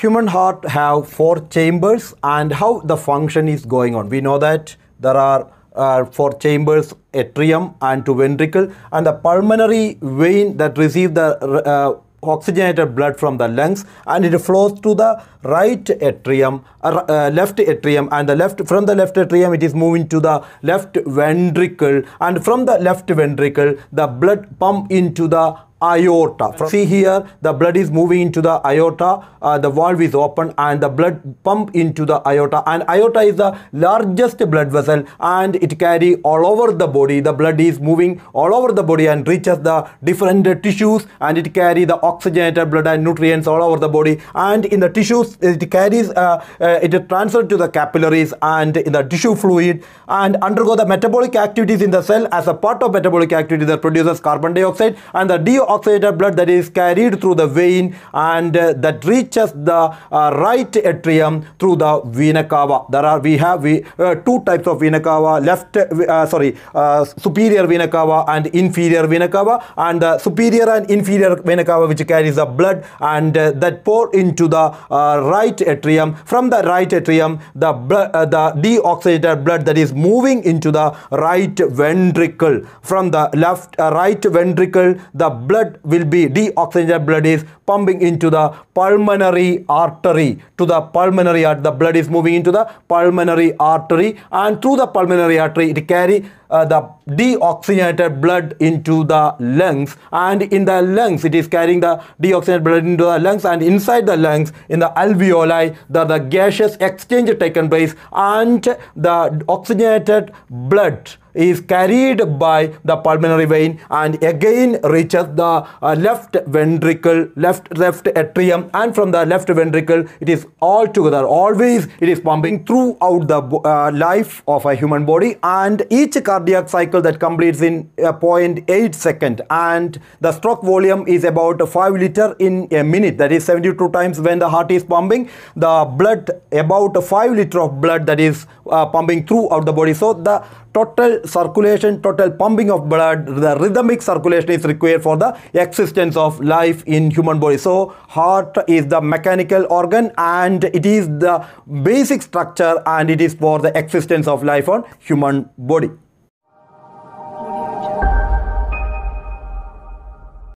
human heart have four chambers and how the function is going on. We know that there are uh, four chambers, atrium and two ventricle and the pulmonary vein that receive the uh, oxygenated blood from the lungs and it flows to the right atrium uh, uh, left atrium and the left from the left atrium it is moving to the left ventricle and from the left ventricle the blood pump into the aorta. From, see here, the blood is moving into the aorta, uh, the valve is open and the blood pump into the aorta and aorta is the largest blood vessel and it carry all over the body. The blood is moving all over the body and reaches the different tissues and it carry the oxygenated blood and nutrients all over the body and in the tissues it carries, uh, uh, transferred to the capillaries and in the tissue fluid and undergo the metabolic activities in the cell as a part of metabolic activity that produces carbon dioxide and the DO oxygenated blood that is carried through the vein and uh, that reaches the uh, right atrium through the vena cava. There are we have we, uh, two types of vena cava: left uh, sorry uh, superior vena cava and inferior vena cava, and the superior and inferior vena cava which carries the blood and that pour into the right atrium. From the right atrium, the blood, the deoxygenated blood that is moving into the right ventricle. From the left right ventricle, the blood blood will be deoxygenated blood is pumping into the pulmonary artery to the pulmonary artery the blood is moving into the pulmonary artery and through the pulmonary artery it carry uh, the deoxygenated blood into the lungs and in the lungs it is carrying the deoxygenated blood into the lungs and inside the lungs in the alveoli the, the gaseous exchange taken place and the oxygenated blood is carried by the pulmonary vein and again reaches the uh, left ventricle, left left atrium and from the left ventricle it is all together. Always it is pumping throughout the uh, life of a human body and each cardiac cycle that completes in uh, 0.8 second and the stroke volume is about 5 liter in a minute that is 72 times when the heart is pumping the blood about 5 liter of blood that is uh, pumping throughout the body so the total circulation, total pumping of blood, the rhythmic circulation is required for the existence of life in human body. So heart is the mechanical organ and it is the basic structure and it is for the existence of life on human body.